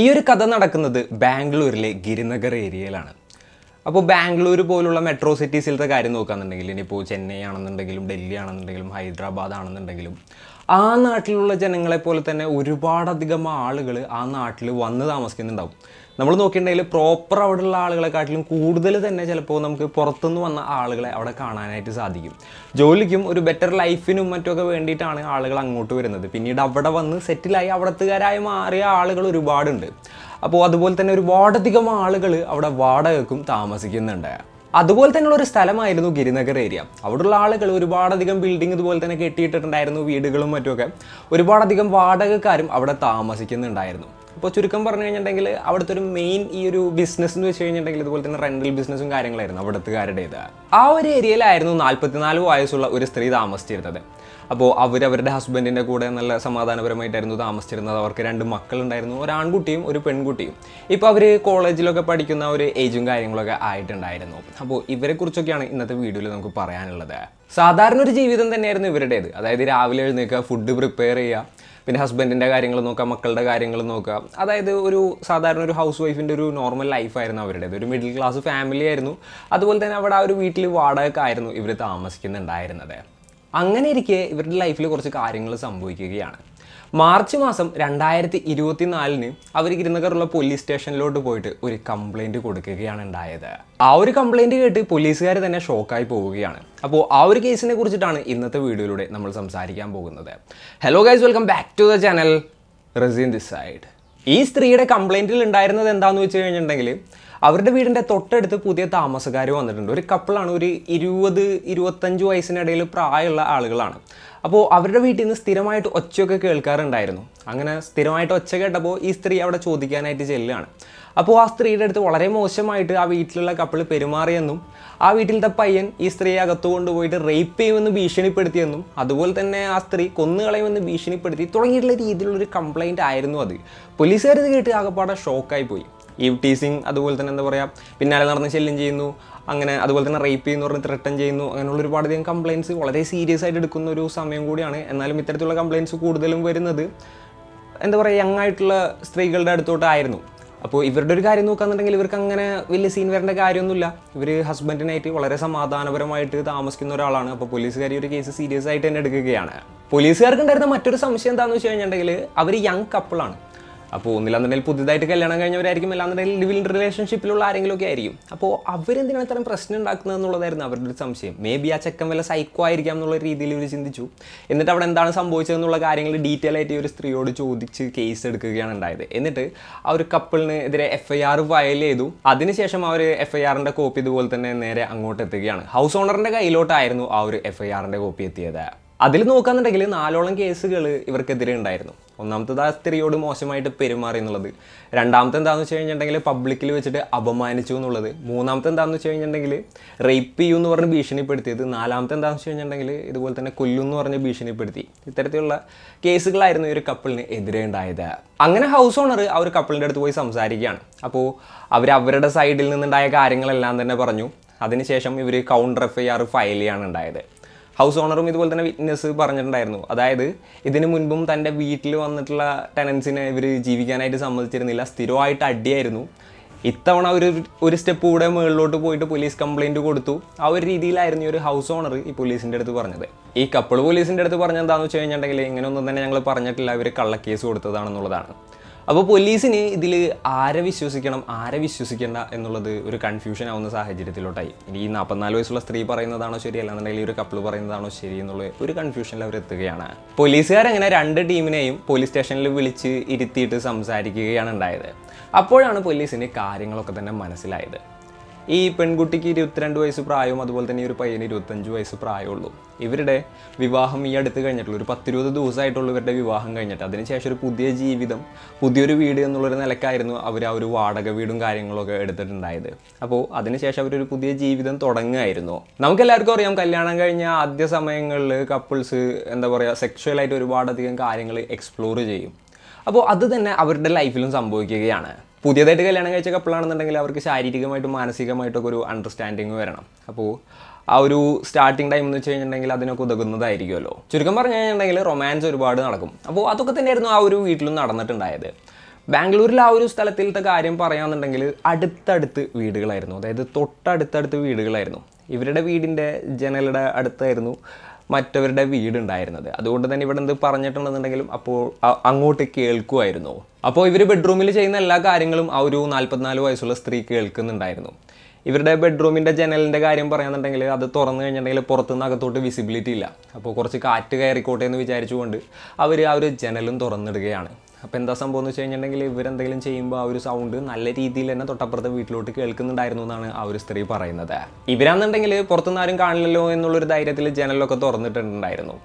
ഈ ഒരു കഥ നടക്കുന്നത് ബാംഗ്ലൂരിലെ ഗിരിനഗർ ഏരിയയിലാണ് അപ്പോൾ ബാംഗ്ലൂർ പോലുള്ള മെട്രോ സിറ്റീസിലത്തെ കാര്യം നോക്കുകയാണെന്നുണ്ടെങ്കിൽ ഇനിയിപ്പോൾ ചെന്നൈ ആണെന്നുണ്ടെങ്കിലും ഡൽഹി ആണെന്നുണ്ടെങ്കിലും ഹൈദരാബാദ് ആണെന്നുണ്ടെങ്കിലും ആ നാട്ടിലുള്ള ജനങ്ങളെ പോലെ തന്നെ ഒരുപാടധികം ആളുകൾ ആ നാട്ടിൽ വന്ന് താമസിക്കുന്നുണ്ടാവും നമ്മൾ നോക്കിയിട്ടുണ്ടെങ്കിൽ പ്രോപ്പർ അവിടെയുള്ള ആളുകളെക്കാട്ടിലും കൂടുതൽ തന്നെ ചിലപ്പോൾ നമുക്ക് പുറത്തുനിന്ന് വന്ന ആളുകളെ അവിടെ കാണാനായിട്ട് സാധിക്കും ജോലിക്കും ഒരു ബെറ്റർ ലൈഫിനും മറ്റുമൊക്കെ വേണ്ടിയിട്ടാണ് ആളുകൾ അങ്ങോട്ട് വരുന്നത് പിന്നീട് അവിടെ വന്ന് സെറ്റിലായി അവിടത്തുകാരായി മാറിയ ആളുകൾ ഒരുപാടുണ്ട് അപ്പോൾ അതുപോലെ തന്നെ ഒരുപാടധികം ആളുകൾ അവിടെ വാടകക്കും താമസിക്കുന്നുണ്ട് അതുപോലെ തന്നെയുള്ള ഒരു സ്ഥലമായിരുന്നു ഗിരിനഗർ ഏരിയ അവിടെയുള്ള ആളുകൾ ഒരുപാടധികം ബിൽഡിംഗ് ഇതുപോലെ തന്നെ കെട്ടിയിട്ടിട്ടുണ്ടായിരുന്നു വീടുകളും മറ്റുമൊക്കെ ഒരുപാടധികം വാടകക്കാരും അവിടെ താമസിക്കുന്നുണ്ടായിരുന്നു അപ്പോൾ ചുരുക്കം പറഞ്ഞു കഴിഞ്ഞിട്ടുണ്ടെങ്കിൽ അവിടുത്തെ ഒരു മെയിൻ ഈ ഒരു ബിസിനസ് എന്ന് വെച്ച് കഴിഞ്ഞിട്ടുണ്ടെങ്കിൽ അതുപോലെ തന്നെ റെന്റൽ ബിസിനസ്സും കാര്യങ്ങളായിരുന്നു അവിടത്തുകാരുടേത് ആ ഒരു ഏരിയയിലായിരുന്നു നാൽപ്പത്തിനാല് വയസ്സുള്ള ഒരു സ്ത്രീ താമസിച്ചിരുന്നത് അപ്പോൾ അവർ അവരുടെ ഹസ്ബൻഡിൻ്റെ കൂടെ നല്ല സമാധാനപരമായിട്ടായിരുന്നു താമസിച്ചിരുന്നത് അവർക്ക് രണ്ട് മക്കളുണ്ടായിരുന്നു ഒരാൺകുട്ടിയും ഒരു പെൺകുട്ടിയും ഇപ്പോൾ അവർ കോളേജിലൊക്കെ പഠിക്കുന്ന ഒരു ഏജും കാര്യങ്ങളൊക്കെ ആയിട്ടുണ്ടായിരുന്നു അപ്പോൾ ഇവരെക്കുറിച്ചൊക്കെയാണ് ഇന്നത്തെ വീഡിയോയിൽ നമുക്ക് പറയാനുള്ളത് സാധാരണ ഒരു ജീവിതം തന്നെയായിരുന്നു ഇവരുടേത് അതായത് രാവിലെ എഴുന്നേൽക്കുക ഫുഡ് പ്രിപ്പയർ ചെയ്യുക പിന്നെ ഹസ്ബൻഡിൻ്റെ കാര്യങ്ങൾ നോക്കുക മക്കളുടെ കാര്യങ്ങൾ നോക്കുക അതായത് ഒരു സാധാരണ ഒരു ഹൗസ് വൈഫിൻ്റെ ഒരു നോർമൽ ലൈഫായിരുന്നു അവരുടെ ഒരു മിഡിൽ ക്ലാസ് ഫാമിലി ആയിരുന്നു അതുപോലെ തന്നെ അവിടെ ആ ഒരു വീട്ടിൽ വാടകക്കായിരുന്നു ഇവർ താമസിക്കുന്നുണ്ടായിരുന്നത് അങ്ങനെ ഇരിക്കെ ഇവരുടെ ലൈഫിൽ കുറച്ച് കാര്യങ്ങൾ സംഭവിക്കുകയാണ് മാർച്ച് മാസം രണ്ടായിരത്തി നാലിന് അവർ ഗിരുനഗറുള്ള പോലീസ് സ്റ്റേഷനിലോട്ട് പോയിട്ട് ഒരു കംപ്ലൈൻറ്റ് കൊടുക്കുകയാണ് ഉണ്ടായത് ആ ഒരു കംപ്ലൈൻറ്റ് കേട്ട് പോലീസുകാർ തന്നെ ഷോക്കായി പോവുകയാണ് അപ്പോൾ ആ ഒരു കേസിനെ കുറിച്ചിട്ടാണ് ഇന്നത്തെ വീഡിയോയിലൂടെ നമ്മൾ സംസാരിക്കാൻ പോകുന്നത് hello guys welcome back to the channel റെസിൻ ദിസ് സൈഡ് ഈ സ്ത്രീയുടെ കംപ്ലൈൻറ്റിൽ ഉണ്ടായിരുന്നത് എന്താണെന്ന് വെച്ച് കഴിഞ്ഞിട്ടുണ്ടെങ്കിൽ അവരുടെ വീടിൻ്റെ തൊട്ടടുത്ത് പുതിയ താമസക്കാർ വന്നിട്ടുണ്ട് ഒരു കപ്പിളാണ് ഒരു ഇരുപത് ഇരുപത്തഞ്ച് വയസ്സിനിടയിൽ പ്രായമുള്ള ആളുകളാണ് അപ്പോൾ അവരുടെ വീട്ടിൽ നിന്ന് സ്ഥിരമായിട്ട് ഒച്ചയൊക്കെ കേൾക്കാറുണ്ടായിരുന്നു അങ്ങനെ സ്ഥിരമായിട്ട് ഒച്ച കേട്ടപ്പോൾ ഈ സ്ത്രീ അവിടെ ചോദിക്കാനായിട്ട് ചെല്ലുകയാണ് അപ്പോൾ ആ സ്ത്രീയുടെ അടുത്ത് വളരെ മോശമായിട്ട് ആ വീട്ടിലുള്ള കപ്പിൾ പെരുമാറിയെന്നും ആ വീട്ടിലത്തെ പയ്യൻ ഈ സ്ത്രീയെ അകത്തു കൊണ്ടുപോയിട്ട് റേപ്പ് ചെയ്യുമെന്ന് ഭീഷണിപ്പെടുത്തിയെന്നും അതുപോലെ തന്നെ ആ സ്ത്രീ കൊന്നുകളയുമെന്ന് ഭീഷണിപ്പെടുത്തി തുടങ്ങിയിട്ടുള്ള രീതിയിലുള്ളൊരു കംപ്ലൈൻറ്റ് ആയിരുന്നു അത് പോലീസുകാർ കേട്ട് ആകെപ്പാടെ ഷോക്കായി പോയി ഈ ടീസിങ് അതുപോലെ തന്നെ എന്താ പറയുക പിന്നാലെ നടന്ന് ശല്യം ചെയ്യുന്നു അങ്ങനെ അതുപോലെ തന്നെ റേപ്പ് ചെയ്യുന്നു പറഞ്ഞ് ത്രെട്ടൻ ചെയ്യുന്നു അങ്ങനെയുള്ള ഒരുപാടധികം കംപ്ലയിൻസ് വളരെ സീരിയസ് ആയിട്ട് എടുക്കുന്ന ഒരു സമയം കൂടിയാണ് എന്നാലും ഇത്തരത്തിലുള്ള കംപ്ലയിൻസ് കൂടുതലും വരുന്നത് എന്താ പറയുക യങ് ആയിട്ടുള്ള സ്ത്രീകളുടെ അടുത്തോട്ടായിരുന്നു അപ്പോൾ ഇവരുടെ ഒരു കാര്യം നോക്കുകയാണെന്നുണ്ടെങ്കിൽ ഇവർക്ക് അങ്ങനെ വലിയ സീൻ വരേണ്ട കാര്യമൊന്നുമില്ല ഇവർ ഹസ്ബൻഡിനായിട്ട് വളരെ സമാധാനപരമായിട്ട് താമസിക്കുന്ന ഒരാളാണ് അപ്പോൾ പോലീസുകാർ ഒരു കേസ് സീരിയസ് ആയിട്ട് തന്നെ എടുക്കുകയാണ് പോലീസുകാർക്ക് ഉണ്ടായിരുന്ന മറ്റൊരു സംശയം എന്താണെന്ന് വെച്ച് കഴിഞ്ഞിട്ടുണ്ടെങ്കിൽ അവർ യങ് കപ്പിളാണ് അപ്പോൾ ഒന്നില്ലാന്നുണ്ടെങ്കിൽ പുതിയതായിട്ട് കല്യാണം കഴിഞ്ഞവരായിരിക്കും അല്ലാന്നുണ്ടെങ്കിൽ ലിവിൽ റിലേഷൻഷിപ്പിലുള്ള ആരെങ്കിലും ഒക്കെ ആയിരിക്കും അപ്പോൾ അവരെന്തിനാണ് ഇത്തരം പ്രശ്നം ഉണ്ടാക്കുന്നത് എന്നുള്ളതായിരുന്നു അവരുടെ ഒരു സംശയം മേ ബി ആ ചെക്കൻ വല്ല സൈക്കോ ആയിരിക്കാം എന്നുള്ള രീതിയിൽ ഇവർ ചിന്തിച്ചു എന്നിട്ട് അവിടെ എന്താണ് സംഭവിച്ചതെന്നുള്ള കാര്യങ്ങൾ ഡീറ്റെയിൽ ആയിട്ട് ഒരു സ്ത്രീയോട് ചോദിച്ച് കേസ് എടുക്കുകയാണ് ഉണ്ടായത് എന്നിട്ട് ആ ഒരു കപ്പിളിന് എതിരെ എഫ് ഐ ആർ ഫയൽ ചെയ്തു അതിനുശേഷം അവർ എഫ് ഐ ആറിൻ്റെ കോപ്പി ഇതുപോലെ തന്നെ നേരെ അങ്ങോട്ട് എത്തുകയാണ് ഹൗസ് ഓണറിൻ്റെ കയ്യിലോട്ടായിരുന്നു ആ ഒരു എഫ് ഐ ആറിൻ്റെ കോപ്പി എത്തിയത് അതിൽ നോക്കാന്നുണ്ടെങ്കിൽ നാലോളം കേസുകൾ ഇവർക്കെതിരെ ഉണ്ടായിരുന്നു ഒന്നാമത്തത് ആ സ്ത്രീയോട് മോശമായിട്ട് പെരുമാറി എന്നുള്ളത് രണ്ടാമത്തെ എന്താണെന്ന് വെച്ച് കഴിഞ്ഞിട്ടുണ്ടെങ്കിൽ പബ്ലിക്കിൽ വെച്ചിട്ട് അപമാനിച്ചു എന്നുള്ളത് മൂന്നാമത്തെ എന്താണെന്ന് വെച്ച് കഴിഞ്ഞിട്ടുണ്ടെങ്കിൽ റേപ്പ് ചെയ്യൂ എന്ന് പറഞ്ഞ് ഭീഷണിപ്പെടുത്തിയത് നാലാമത്തെ എന്താണെന്ന് വെച്ച് കഴിഞ്ഞിട്ടുണ്ടെങ്കിൽ ഇതുപോലെ തന്നെ കൊല്ലു എന്ന് പറഞ്ഞ് ഭീഷണിപ്പെടുത്തി ഇത്തരത്തിലുള്ള കേസുകളായിരുന്നു ഈ ഒരു കപ്പിളിന് എതിരെ ഉണ്ടായത് അങ്ങനെ ഹൗസ് ഓണർ ആ ഒരു കപ്പിളിൻ്റെ അടുത്ത് പോയി സംസാരിക്കുകയാണ് അപ്പോൾ അവർ അവരുടെ സൈഡിൽ നിന്നുണ്ടായ കാര്യങ്ങളെല്ലാം തന്നെ പറഞ്ഞു അതിനുശേഷം ഇവർ counter F I R file ചെയ്യാണ് ഉണ്ടായത് ഹൗസ് ഓണറും ഇതുപോലെ തന്നെ വിറ്റ്നസ് പറഞ്ഞിട്ടുണ്ടായിരുന്നു അതായത് ഇതിനു മുൻപും തൻ്റെ വീട്ടിൽ വന്നിട്ടുള്ള ടെനൻസിനെ ഇവർ ജീവിക്കാനായിട്ട് സമ്മതിച്ചിരുന്നില്ല സ്ഥിരമായിട്ട് അടിയായിരുന്നു ഇത്തവണ ഒരു ഒരു സ്റ്റെപ്പ് കൂടെ മുകളിലോട്ട് പോയിട്ട് പോലീസ് കംപ്ലൈൻറ്റ് കൊടുത്തു ആ ഒരു രീതിയിലായിരുന്നു ഈ ഒരു ഹൗസ് ഓണർ ഈ പോലീസിൻ്റെ അടുത്ത് പറഞ്ഞത് ഈ കപ്പിൾ പോലീസിൻ്റെ അടുത്ത് പറഞ്ഞെന്താണെന്ന് വെച്ച് കഴിഞ്ഞിട്ടുണ്ടെങ്കിൽ ഇങ്ങനെയൊന്നും തന്നെ ഞങ്ങൾ പറഞ്ഞിട്ടില്ല ഇവർ കള്ളക്കേസ് കൊടുത്തതാണെന്നുള്ളതാണ് അപ്പോൾ പോലീസിന് ഇതിൽ ആരെ വിശ്വസിക്കണം ആരെ വിശ്വസിക്കേണ്ട എന്നുള്ളത് ഒരു കൺഫ്യൂഷൻ ആവുന്ന സാഹചര്യത്തിലോട്ടായി ഇനി ഈ നാൽപ്പത്തിനാല് വയസ്സുള്ള സ്ത്രീ പറയുന്നതാണോ ശരി അല്ലാന്നുണ്ടെങ്കിൽ ഒരു കപ്പിൾ പറയുന്നതാണോ ശരി എന്നുള്ള ഒരു കൺഫ്യൂഷനിൽ അവർ എത്തുകയാണ് പോലീസുകാരങ്ങനെ രണ്ട് ടീമിനെയും പോലീസ് സ്റ്റേഷനിൽ വിളിച്ച് ഇരുത്തിയിട്ട് സംസാരിക്കുകയാണ് ഉണ്ടായത് അപ്പോഴാണ് പോലീസിന് കാര്യങ്ങളൊക്കെ തന്നെ മനസ്സിലായത് ഈ പെൺകുട്ടിക്ക് ഇരുപത്തിരണ്ട് വയസ്സ് പ്രായവും അതുപോലെ തന്നെ ഈ ഒരു പയ്യന് ഇരുപത്തഞ്ച് വയസ്സ് പ്രായമുള്ളൂ ഇവരുടെ വിവാഹം ഈ അടുത്ത് കഴിഞ്ഞിട്ടുള്ളൂ ഒരു പത്തിരുപത് ദിവസമായിട്ടുള്ള ഇവരുടെ വിവാഹം കഴിഞ്ഞിട്ട് അതിനുശേഷം ഒരു പുതിയ ജീവിതം പുതിയൊരു വീട് എന്നുള്ളൊരു നിലക്കായിരുന്നു അവർ ആ ഒരു വാടക വീടും കാര്യങ്ങളൊക്കെ എടുത്തിട്ടുണ്ടായത് അപ്പോൾ അതിനുശേഷം അവരൊരു പുതിയ ജീവിതം തുടങ്ങുമായിരുന്നു നമുക്കെല്ലാവർക്കും അറിയാം കല്യാണം കഴിഞ്ഞ ആദ്യ സമയങ്ങളിൽ കപ്പിൾസ് എന്താ പറയുക സെക്ഷുവലായിട്ട് ഒരുപാടധികം കാര്യങ്ങൾ എക്സ്പ്ലോർ ചെയ്യും അപ്പോൾ അത് തന്നെ അവരുടെ ലൈഫിലും സംഭവിക്കുകയാണ് പുതിയതായിട്ട് കല്യാണം കഴിച്ച കപ്പിളാണെന്നുണ്ടെങ്കിൽ അവർക്ക് ശാരീരികമായിട്ടും മാനസികമായിട്ടൊക്കെ ഒരു അണ്ടർസ്റ്റാൻഡിങ് വരണം അപ്പോൾ ആ ഒരു സ്റ്റാർട്ടിങ് ടൈം എന്ന് വെച്ച് കഴിഞ്ഞിട്ടുണ്ടെങ്കിൽ അതിനൊക്കെ ഉതകുന്നതായിരിക്കുമല്ലോ ചുരുക്കം പറഞ്ഞു കഴിഞ്ഞിട്ടുണ്ടെങ്കിൽ റൊമാൻസ് ഒരുപാട് നടക്കും അപ്പോൾ അതൊക്കെ തന്നെയായിരുന്നു ആ ഒരു വീട്ടിലും നടന്നിട്ടുണ്ടായത് ബാംഗ്ലൂരിൽ ആ ഒരു സ്ഥലത്തിലത്തെ കാര്യം പറയാമെന്നുണ്ടെങ്കിൽ അടുത്തടുത്ത് വീടുകളായിരുന്നു അതായത് തൊട്ടടുത്തടുത്ത് വീടുകളായിരുന്നു ഇവരുടെ വീടിൻ്റെ ജനലുടെ അടുത്തായിരുന്നു മറ്റവരുടെ വീടുണ്ടായിരുന്നത് അതുകൊണ്ട് തന്നെ ഇവിടെ എന്ത് പറഞ്ഞിട്ടുണ്ടെന്നുണ്ടെങ്കിലും അപ്പോൾ അങ്ങോട്ട് കേൾക്കുമായിരുന്നു അപ്പോൾ ഇവർ ബെഡ്റൂമിൽ ചെയ്യുന്ന എല്ലാ കാര്യങ്ങളും ആ ഒരു നാൽപ്പത്തിനാല് വയസ്സുള്ള സ്ത്രീ കേൾക്കുന്നുണ്ടായിരുന്നു ഇവരുടെ ബെഡ്റൂമിൻ്റെ ജനലിൻ്റെ കാര്യം പറയുകയാണെന്നുണ്ടെങ്കിൽ അത് തുറന്നു കഴിഞ്ഞിട്ടുണ്ടെങ്കിൽ പുറത്തുനിന്ന് അകത്തോട്ട് വിസിബിലിറ്റി ഇല്ല അപ്പോൾ കുറച്ച് കാറ്റ് കയറിക്കോട്ടെ എന്ന് വിചാരിച്ചുകൊണ്ട് അവർ ആ ഒരു ജനലും തുറന്നിടുകയാണ് അപ്പോൾ എന്താ സംഭവം എന്ന് വെച്ച് കഴിഞ്ഞിട്ടുണ്ടെങ്കിൽ ഇവരെന്തെങ്കിലും ചെയ്യുമ്പോൾ ആ ഒരു സൗണ്ട് നല്ല രീതിയിൽ തന്നെ തൊട്ടപ്പുറത്തെ വീട്ടിലോട്ട് കേൾക്കുന്നുണ്ടായിരുന്നു എന്നാണ് ആ ഒരു സ്ത്രീ പറയുന്നത് ഇവരാണെന്നുണ്ടെങ്കിൽ പുറത്തുനിന്ന് ആരും കാണില്ലല്ലോ എന്നുള്ളൊരു ധൈര്യത്തിൽ ജനലൊക്കെ തുറന്നിട്ടുണ്ടായിരുന്നു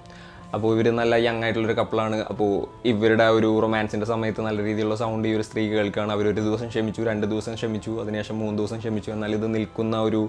അപ്പോൾ ഇവർ നല്ല യങ് ആയിട്ടുള്ളൊരു കപ്പിളാണ് അപ്പോൾ ഇവരുടെ ഒരു റൊമാൻസിൻ്റെ സമയത്ത് നല്ല രീതിയിലുള്ള സൗണ്ട് ഈ ഒരു സ്ത്രീ കേൾക്കുകയാണ് അവർ ഒരു ദിവസം ക്ഷമിച്ചു രണ്ട് ദിവസം ക്ഷമിച്ചു അതിനുശേഷം മൂന്ന് ദിവസം ക്ഷമിച്ചു എന്നാൽ ഇത് നിൽക്കുന്ന ഒരു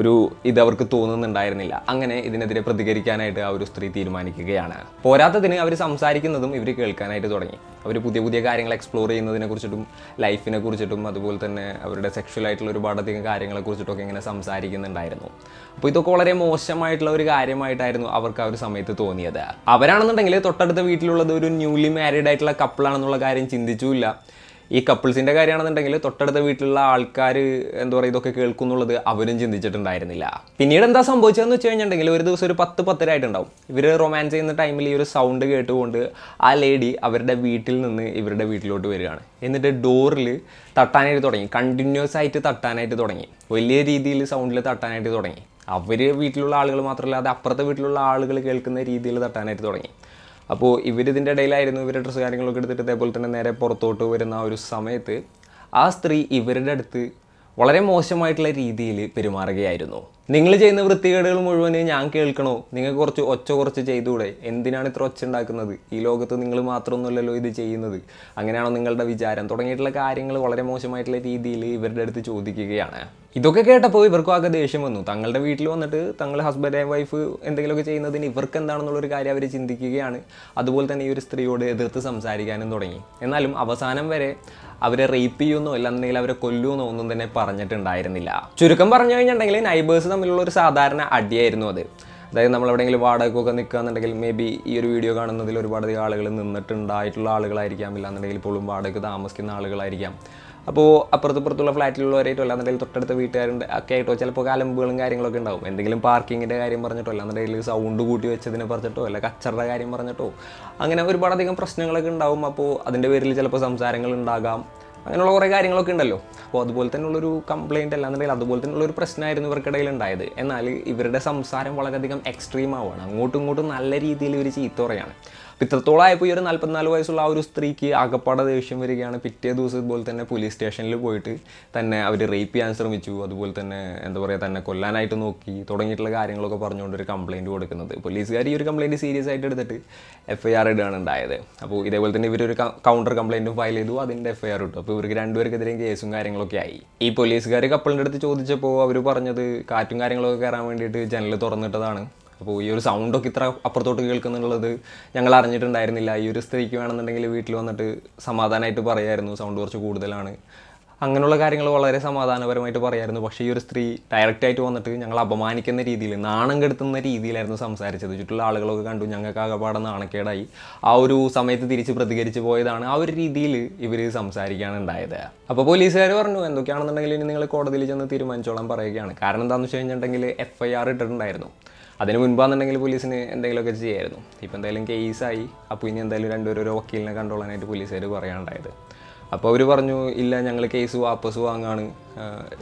ഒരു ഇത് അവർക്ക് തോന്നുന്നുണ്ടായിരുന്നില്ല അങ്ങനെ ഇതിനെതിരെ പ്രതികരിക്കാനായിട്ട് ആ ഒരു സ്ത്രീ തീരുമാനിക്കുകയാണ് പോരാത്തതിന് അവർ സംസാരിക്കുന്നതും ഇവർ കേൾക്കാനായിട്ട് തുടങ്ങി അവർ പുതിയ പുതിയ കാര്യങ്ങൾ എക്സ്പ്ലോർ ചെയ്യുന്നതിനെ കുറിച്ചിട്ടും ലൈഫിനെ കുറിച്ചിട്ടും അതുപോലെ തന്നെ അവരുടെ സെക്ഷൽ ആയിട്ടുള്ള ഒരുപാടധികം കാര്യങ്ങളെ കുറിച്ചിട്ടൊക്കെ ഇങ്ങനെ സംസാരിക്കുന്നുണ്ടായിരുന്നു അപ്പോൾ ഇതൊക്കെ വളരെ മോശമായിട്ടുള്ള ഒരു കാര്യമായിട്ടായിരുന്നു അവർക്ക് ആ ഒരു സമയത്ത് തോന്നിയത് അവരാണെന്നുണ്ടെങ്കിൽ തൊട്ടടുത്ത വീട്ടിലുള്ളത് ഒരു ന്യൂലി മാരീഡ് ആയിട്ടുള്ള കപ്പിളാണെന്നുള്ള കാര്യം ചിന്തിച്ചുമില്ല ഈ കപ്പിൾസിൻ്റെ കാര്യമാണെന്നുണ്ടെങ്കിൽ തൊട്ടടുത്ത വീട്ടിലുള്ള ആൾക്കാർ എന്താ പറയുക ഇതൊക്കെ കേൾക്കുന്നുള്ളത് അവരും ചിന്തിച്ചിട്ടുണ്ടായിരുന്നില്ല പിന്നീട് എന്താ സംഭവിച്ചതെന്ന് വെച്ച് കഴിഞ്ഞിട്ടുണ്ടെങ്കിൽ ഒരു ദിവസം ഒരു പത്ത് പത്തരായിട്ടുണ്ടാവും ഇവർ റൊമാൻസ് ചെയ്യുന്ന ടൈമിൽ ഈ ഒരു സൗണ്ട് കേട്ടുകൊണ്ട് ആ ലേഡി അവരുടെ വീട്ടിൽ നിന്ന് ഇവരുടെ വീട്ടിലോട്ട് വരികയാണ് എന്നിട്ട് ഡോറിൽ തട്ടാനായിട്ട് തുടങ്ങി കണ്ടിന്യൂസ് ആയിട്ട് തട്ടാനായിട്ട് തുടങ്ങി വലിയ രീതിയിൽ സൗണ്ടിൽ തട്ടാനായിട്ട് തുടങ്ങി അവർ വീട്ടിലുള്ള ആളുകൾ മാത്രമല്ല അത് അപ്പുറത്തെ വീട്ടിലുള്ള ആളുകൾ കേൾക്കുന്ന രീതിയിൽ തട്ടാനായിട്ട് തുടങ്ങി അപ്പോൾ ഇവരിതിൻ്റെ ഇടയിലായിരുന്നു ഇവരുടെ ഡ്രസ്സ് കാര്യങ്ങളൊക്കെ എടുത്തിട്ട് അതേപോലെ തന്നെ നേരെ പുറത്തോട്ട് വരുന്ന ഒരു സമയത്ത് ആ സ്ത്രീ ഇവരുടെ അടുത്ത് വളരെ മോശമായിട്ടുള്ള രീതിയിൽ പെരുമാറുകയായിരുന്നു നിങ്ങൾ ചെയ്യുന്ന വൃത്തികേടുകൾ മുഴുവൻ ഞാൻ കേൾക്കണോ നിങ്ങൾക്ക് കുറച്ച് ഒച്ച കുറച്ച് ചെയ്തുകൂടെ എന്തിനാണ് ഇത്ര ഒച്ച ഉണ്ടാക്കുന്നത് ഈ ലോകത്ത് നിങ്ങൾ മാത്രമൊന്നുമല്ലല്ലോ ഇത് ചെയ്യുന്നത് അങ്ങനെയാണോ നിങ്ങളുടെ വിചാരം തുടങ്ങിയിട്ടുള്ള കാര്യങ്ങൾ വളരെ മോശമായിട്ടുള്ള രീതിയിൽ ഇവരുടെ അടുത്ത് ചോദിക്കുകയാണ് ഇതൊക്കെ കേട്ടപ്പോൾ ഇവർക്കും ആകെ ദേഷ്യം വന്നു തങ്ങളുടെ വീട്ടിൽ വന്നിട്ട് തങ്ങളുടെ ഹസ്ബൻഡ് ആൻഡ് വൈഫ് എന്തെങ്കിലുമൊക്കെ ചെയ്യുന്നതിന് ഇവർക്ക് എന്താണെന്നുള്ളൊരു കാര്യം അവർ ചിന്തിക്കുകയാണ് അതുപോലെ തന്നെ ഈ ഒരു സ്ത്രീയോട് എതിർത്ത് സംസാരിക്കാനും തുടങ്ങി എന്നാലും അവസാനം വരെ അവരെ റേപ്പ് ചെയ്യുമെന്നോ അല്ലെന്നുണ്ടെങ്കിൽ അവരെ കൊല്ലുമെന്നോ ഒന്നും തന്നെ പറഞ്ഞിട്ടുണ്ടായിരുന്നില്ല ചുരുക്കം പറഞ്ഞു കഴിഞ്ഞിട്ടുണ്ടെങ്കിൽ നൈബേഴ്സ് തമ്മിലുള്ള ഒരു സാധാരണ അടിയായിരുന്നു അത് അതായത് നമ്മൾ എവിടെയെങ്കിലും വാടകയ്ക്കൊക്കെ നിൽക്കുകയെന്നുണ്ടെങ്കിൽ മേ ബി ഈ ഒരു വീഡിയോ കാണുന്നതിൽ ഒരുപാട് ആളുകൾ നിന്നിട്ടുണ്ടായിട്ടുള്ള ആളുകളായിരിക്കാം ഇല്ലാന്നുണ്ടെങ്കിൽ ഇപ്പോഴും വാടകയ്ക്ക് താമസിക്കുന്ന ആളുകളായിരിക്കാം അപ്പോൾ അപ്പുറത്തിപ്പുറത്തുള്ള ഫ്ലാറ്റിലുള്ളവരായിട്ടല്ല എന്നുണ്ടെങ്കിൽ തൊട്ടടുത്ത വീട്ടുകാരുണ്ട് ഒക്കെ ആയിട്ടോ ചിലപ്പോൾ കലമ്പുകളും കാര്യങ്ങളൊക്കെ ഉണ്ടാവും എന്തെങ്കിലും പാർക്കിങ്ങിൻ്റെ കാര്യം പറഞ്ഞിട്ടോ അല്ല എന്നുണ്ടെങ്കിൽ സൗണ്ട് കൂട്ടി വെച്ചതിനെ പറഞ്ഞിട്ടോ അല്ല കച്ചറുടെ കാര്യം പറഞ്ഞിട്ടോ അങ്ങനെ ഒരുപാടധികം പ്രശ്നങ്ങളൊക്കെ ഉണ്ടാവും അപ്പോൾ അതിൻ്റെ പേരിൽ ചിലപ്പോൾ സംസാരങ്ങൾ ഉണ്ടാകാം അങ്ങനെയുള്ള കുറേ കാര്യങ്ങളൊക്കെ ഉണ്ടല്ലോ അപ്പോൾ അതുപോലെ ഉള്ളൊരു കംപ്ലയിൻ്റ് എന്നുണ്ടെങ്കിൽ അതുപോലെ ഉള്ളൊരു പ്രശ്നമായിരുന്നു ഇവർക്കിടയിൽ ഉണ്ടായത് എന്നാൽ ഇവരുടെ സംസാരം വളരെയധികം എക്സ്ട്രീം ആവുകയാണ് അങ്ങോട്ടും ഇങ്ങോട്ടും നല്ല രീതിയിൽ ഇവർ ചീത്തോറയാണ് ഇത്രത്തോളമായപ്പോൾ ഈ ഒരു നാൽപ്പത്തിനാല് വയസ്സുള്ള ആ ഒരു സ്ത്രീക്ക് ആകപ്പാടെ ദേഷ്യം വരികയാണ് പിറ്റേ ദിവസം ഇതുപോലെ തന്നെ പോലീസ് സ്റ്റേഷനിൽ പോയിട്ട് തന്നെ അവർ റേപ്പ് ചെയ്യാൻ ശ്രമിച്ചു അതുപോലെ തന്നെ എന്താ പറയുക തന്നെ കൊല്ലാനായിട്ട് നോക്കി തുടങ്ങിയിട്ടുള്ള കാര്യങ്ങളൊക്കെ പറഞ്ഞുകൊണ്ട് ഒരു കംപ്ലയിൻറ്റ് കൊടുക്കുന്നത് പോലീസുകാർ ഈ ഒരു കംപ്ലയിൻറ്റ് സീരിയസ് ആയിട്ട് എടുത്തിട്ട് എഫ് ഐ ആർ ഇടുകയാണ് ഉണ്ടായത് അപ്പോൾ ഇതേപോലെ തന്നെ ഇവരൊരു കൗണ്ടർ കംപ്ലയിൻറ്റും ഫയൽ ചെയ്തു അതിൻ്റെ എഫ് ഐ ആർ ഇട്ടു അപ്പോൾ ഇവർക്ക് രണ്ടുപേർക്കെതിരെയും കേസും കാര്യങ്ങളൊക്കെ ആയി ഈ പോലീസുകാർ കപ്പിളിൻ്റെ അടുത്ത് ചോദിച്ചപ്പോൾ അവർ പറഞ്ഞത് കാറ്റും കാര്യങ്ങളൊക്കെ കയറാൻ വേണ്ടിയിട്ട് ജനൽ തുറന്നിട്ടതാണ് അപ്പോൾ ഈ ഒരു സൗണ്ടൊക്കെ ഇത്ര അപ്പുറത്തോട്ട് കേൾക്കുന്നുള്ളത് ഞങ്ങൾ അറിഞ്ഞിട്ടുണ്ടായിരുന്നില്ല ഈ ഒരു സ്ത്രീക്ക് വേണമെന്നുണ്ടെങ്കിൽ വീട്ടിൽ വന്നിട്ട് സമാധാനമായിട്ട് പറയായിരുന്നു സൗണ്ട് കുറച്ച് കൂടുതലാണ് അങ്ങനെയുള്ള കാര്യങ്ങൾ വളരെ സമാധാനപരമായിട്ട് പറയായിരുന്നു പക്ഷേ ഈ ഒരു സ്ത്രീ ഡയറക്റ്റായിട്ട് വന്നിട്ട് ഞങ്ങൾ അപമാനിക്കുന്ന രീതിയിൽ നാണം കെടുത്തുന്ന രീതിയിലായിരുന്നു സംസാരിച്ചത് ചുറ്റുള്ള ആളുകളൊക്കെ കണ്ടു ഞങ്ങൾക്ക് ആകെപ്പാടെ നാണക്കേടായി ആ ഒരു സമയത്ത് തിരിച്ച് പ്രതികരിച്ച് പോയതാണ് ആ ഒരു രീതിയിൽ ഇവർ സംസാരിക്കുകയാണ് ഉണ്ടായത് അപ്പോൾ പോലീസുകാർ പറഞ്ഞു എന്തൊക്കെയാണെന്നുണ്ടെങ്കിൽ ഇനി നിങ്ങൾ കോടതിയിൽ ചെന്ന് തീരുമാനിച്ചോളാൻ പറയുകയാണ് കാരണം എന്താണെന്ന് വെച്ച് കഴിഞ്ഞിട്ടുണ്ടെങ്കിൽ എഫ് ഐ ആർ ഇട്ടിട്ടുണ്ടായിരുന്നു അതിന് മുൻപാണെന്നുണ്ടെങ്കിൽ പോലീസിന് എന്തെങ്കിലുമൊക്കെ ചെയ്യായിരുന്നു ഇപ്പോൾ എന്തായാലും കേസായി അപ്പോൾ ഇനി എന്തായാലും രണ്ടുപേരും ഒരു വക്കീലിനെ കണ്ടോളാനായിട്ട് പോലീസുകാർ പറയാനുണ്ടായത് അപ്പോൾ അവർ പറഞ്ഞു ഇല്ല ഞങ്ങൾ കേസ് വാപ്പസ് വാങ്ങാണ്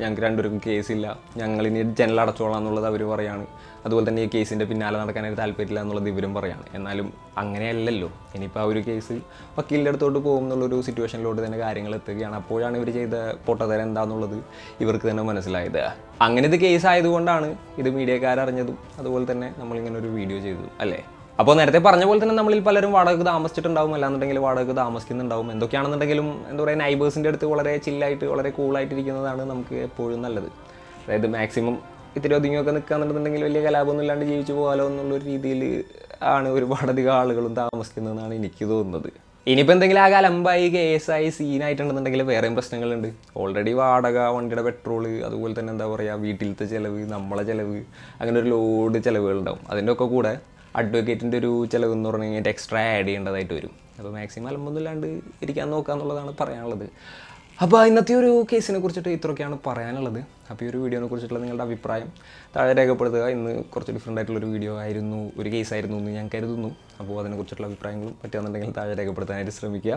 ഞങ്ങൾക്ക് രണ്ടുപേർക്കും കേസില്ല ഞങ്ങളിനി ജനൽ അടച്ചോളാം എന്നുള്ളത് അവർ പറയാണ് അതുപോലെ തന്നെ ഈ കേസിൻ്റെ പിന്നാലെ നടക്കാനൊരു താല്പര്യമില്ല എന്നുള്ളത് ഇവരും പറയാണ് എന്നാലും അങ്ങനെയല്ലല്ലോ ഇനിയിപ്പോൾ ആ ഒരു കേസ് വക്കീലിൻ്റെ അടുത്തോട്ട് പോകും എന്നുള്ളൊരു സിറ്റുവേഷനിലോട്ട് തന്നെ കാര്യങ്ങൾ എത്തുകയാണ് അപ്പോഴാണ് ഇവർ ചെയ്ത പൊട്ടതരം എന്താണെന്നുള്ളത് ഇവർക്ക് തന്നെ മനസ്സിലായത് അങ്ങനെ ഇത് കേസ് ആയതുകൊണ്ടാണ് ഇത് മീഡിയക്കാരറിഞ്ഞതും അതുപോലെ തന്നെ നമ്മളിങ്ങനെ ഒരു വീഡിയോ ചെയ്തു അല്ലേ അപ്പോൾ നേരത്തെ പറഞ്ഞ പോലെ തന്നെ നമ്മളിൽ പലരും വാടക താമസിച്ചിട്ടുണ്ടാവും അല്ലാന്നുണ്ടെങ്കിൽ വാടക താമസിക്കുന്നുണ്ടാവും എന്തൊക്കെയാണെന്നുണ്ടെങ്കിലും എന്താ പറയുക നൈബേഴ്സിൻ്റെ അടുത്ത് വളരെ ചില്ലായിട്ട് വളരെ കൂളായിട്ടിരിക്കുന്നതാണ് നമുക്ക് എപ്പോഴും നല്ലത് അതായത് മാക്സിമം ഇത്തിരി ഒതുങ്ങിയൊക്കെ നിൽക്കുകയെന്നുണ്ടെന്നുണ്ടെങ്കിൽ വലിയ കലാപമൊന്നും ഇല്ലാണ്ട് ജീവിച്ചു പോകാലോ ഒരു രീതിയിൽ ആണ് ഒരുപാടധികം ആളുകളും താമസിക്കുന്നതെന്നാണ് എനിക്ക് തോന്നുന്നത് ഇനിയിപ്പോൾ എന്തെങ്കിലും ആ കലമ്പായി കേസായി സീനായിട്ടുണ്ടെന്നുണ്ടെങ്കിൽ വേറെയും പ്രശ്നങ്ങളുണ്ട് ഓൾറെഡി വാടക വണ്ടിയുടെ പെട്രോൾ അതുപോലെ തന്നെ എന്താ പറയുക വീട്ടിലത്തെ ചിലവ് നമ്മളെ ചിലവ് അങ്ങനെ ഒരു ലോഡ് ചിലവുകളുണ്ടാവും അതിൻ്റെ ഒക്കെ കൂടെ അഡ്വക്കേറ്റിൻ്റെ ഒരു ചിലവ് എന്ന് പറഞ്ഞു കഴിഞ്ഞിട്ട് എക്സ്ട്രാ ആഡ് ചെയ്യേണ്ടതായിട്ട് വരും അപ്പോൾ മാക്സിമം അലമ്പൊന്നുമില്ലാണ്ട് ഇരിക്കാൻ നോക്കുക എന്നുള്ളതാണ് പറയാനുള്ളത് അപ്പോൾ ഇന്നത്തെ ഒരു കേസിനെ കുറിച്ചിട്ട് ഇത്രയൊക്കെയാണ് പറയാനുള്ളത് അപ്പോൾ ഈ ഒരു വീഡിയോനെ കുറിച്ചിട്ടുള്ള നിങ്ങളുടെ അഭിപ്രായം താഴെ രേഖപ്പെടുത്തുക ഇന്ന് കുറച്ച് ഡിഫറെൻ്റ് ആയിട്ടുള്ളൊരു വീഡിയോ ആയിരുന്നു ഒരു കേസ് എന്ന് ഞാൻ കരുതുന്നു അപ്പോൾ അതിനെക്കുറിച്ചുള്ള അഭിപ്രായങ്ങളും പറ്റുകയാണെന്നുണ്ടെങ്കിൽ താഴെ രേഖപ്പെടുത്താനായിട്ട് ശ്രമിക്കുക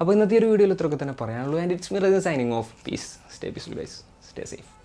അപ്പോൾ ഇന്നത്തെ ഒരു വീഡിയോയിൽ ഇത്രയൊക്കെ തന്നെ പറയാനുള്ളൂ and it's me rise signing off peace stay peaceful guys stay safe